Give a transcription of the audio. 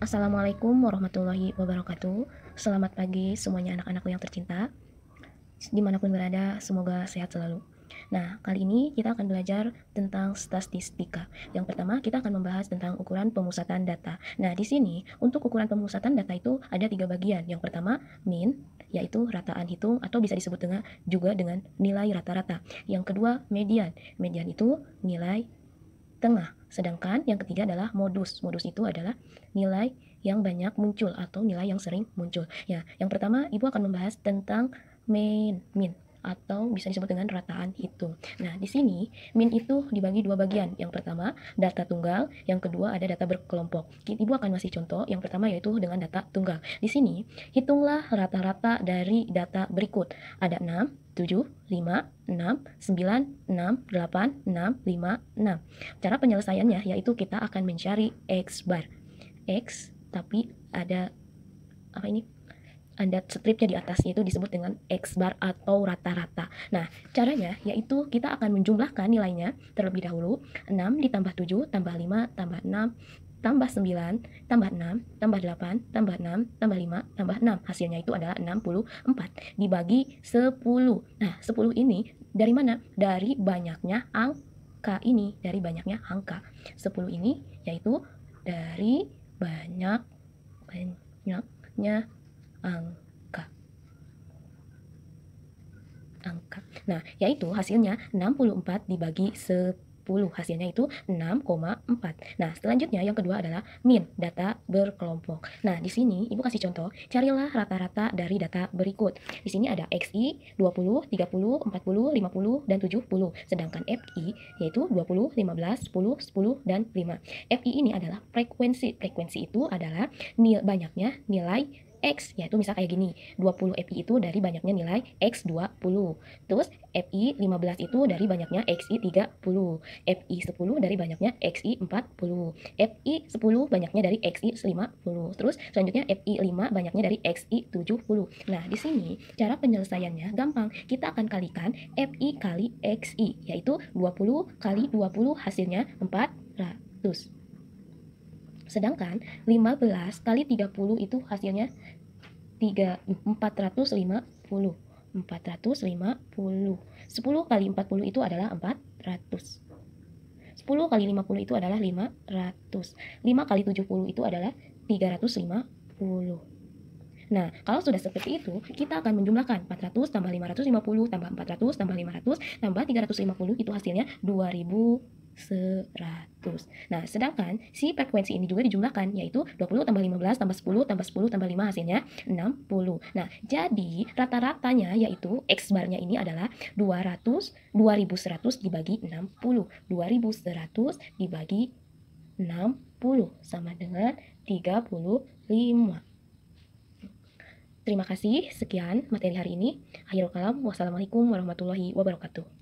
Assalamualaikum warahmatullahi wabarakatuh. Selamat pagi semuanya anak-anakku yang tercinta. Dimanapun berada, semoga sehat selalu. Nah, kali ini kita akan belajar tentang statistika. Yang pertama, kita akan membahas tentang ukuran pemusatan data. Nah, di sini untuk ukuran pemusatan data itu ada tiga bagian. Yang pertama, mean, yaitu rataan hitung atau bisa disebut dengan juga dengan nilai rata-rata. Yang kedua, median. Median itu nilai tengah. Sedangkan yang ketiga adalah modus. Modus itu adalah nilai yang banyak muncul atau nilai yang sering muncul. Ya, yang pertama Ibu akan membahas tentang mean, min atau bisa disebut dengan rataan hitung. Nah, di sini min itu dibagi dua bagian. Yang pertama data tunggal, yang kedua ada data berkelompok. Ibu akan masih contoh yang pertama yaitu dengan data tunggal. Di sini hitunglah rata-rata dari data berikut. Ada 6, 7, 5, 6, 9, 6, 8, 6, 5, 6. Cara penyelesaiannya yaitu kita akan mencari X bar. X tapi ada apa ini? ada stripnya di atasnya itu disebut dengan X bar atau rata-rata. Nah, caranya yaitu kita akan menjumlahkan nilainya terlebih dahulu 6 ditambah 7 tambah 5 tambah 6 tambah 9, tambah 6, tambah 8, tambah 6, tambah 5, tambah 6. Hasilnya itu adalah 64 dibagi 10. Nah, 10 ini dari mana? Dari banyaknya angka ini, dari banyaknya angka. 10 ini yaitu dari banyak banyaknya angka. Angka. Nah, yaitu hasilnya 64 dibagi 10. Hasilnya itu 6,4. Nah, selanjutnya yang kedua adalah min, data berkelompok. Nah, di sini Ibu kasih contoh, carilah rata-rata dari data berikut. Di sini ada XI 20, 30, 40, 50, dan 70. Sedangkan FI yaitu 20, 15, 10, 10, dan 5. FI ini adalah frekuensi. Frekuensi itu adalah nil banyaknya nilai X yaitu misal kayak gini 20 FI itu dari banyaknya nilai X 20 terus FI 15 itu dari banyaknya XI 30 FI 10 dari banyaknya XI 40 FI 10 banyaknya dari XI 50 terus selanjutnya FI 5 banyaknya dari XI 70 nah di sini cara penyelesaiannya gampang kita akan kalikan FI kali XI yaitu 20 kali 20 hasilnya 400 Sedangkan 15 kali 30 itu hasilnya 3, 450. 450. 10 kali 40 itu adalah 400. 10 kali 50 itu adalah 500. 5 kali 70 itu adalah 350. Nah, kalau sudah seperti itu, kita akan menjumlahkan 400 tambah 550 tambah 400 tambah 500 tambah 350 itu hasilnya 2000 100. Nah, sedangkan si frekuensi ini juga dijumlahkan, yaitu 20 tambah 15 tambah 10 tambah 10 tambah 5 hasilnya 60. Nah, jadi rata-ratanya yaitu X barnya ini adalah 200, 2100 dibagi 60. 2100 dibagi 60 sama dengan 35. Terima kasih, sekian materi hari ini. Akhirul kalam, wassalamualaikum warahmatullahi wabarakatuh.